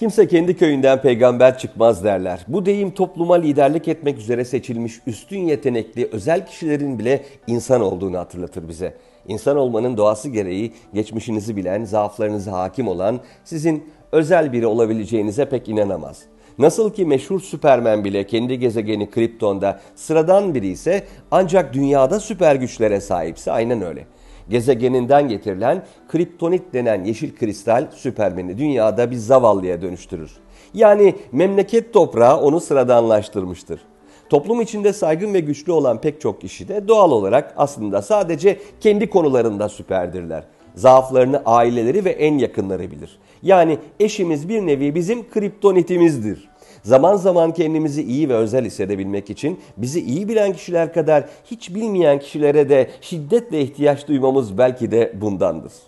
Kimse kendi köyünden peygamber çıkmaz derler. Bu deyim topluma liderlik etmek üzere seçilmiş üstün yetenekli özel kişilerin bile insan olduğunu hatırlatır bize. İnsan olmanın doğası gereği geçmişinizi bilen, zaaflarınıza hakim olan, sizin özel biri olabileceğinize pek inanamaz. Nasıl ki meşhur Süpermen bile kendi gezegeni Krypton'da sıradan biri ise ancak dünyada süper güçlere sahipse aynen öyle.'' gezegeninden getirilen kriptonit denen yeşil kristal Süpermen'i dünyada bir zavallıya dönüştürür. Yani memleket toprağı onu sıradanlaştırmıştır. Toplum içinde saygın ve güçlü olan pek çok kişi de doğal olarak aslında sadece kendi konularında süperdirler. Zaaflarını aileleri ve en yakınları bilir. Yani eşimiz bir nevi bizim kriptonitimizdir. Zaman zaman kendimizi iyi ve özel hissedebilmek için bizi iyi bilen kişiler kadar hiç bilmeyen kişilere de şiddetle ihtiyaç duymamız belki de bundandır.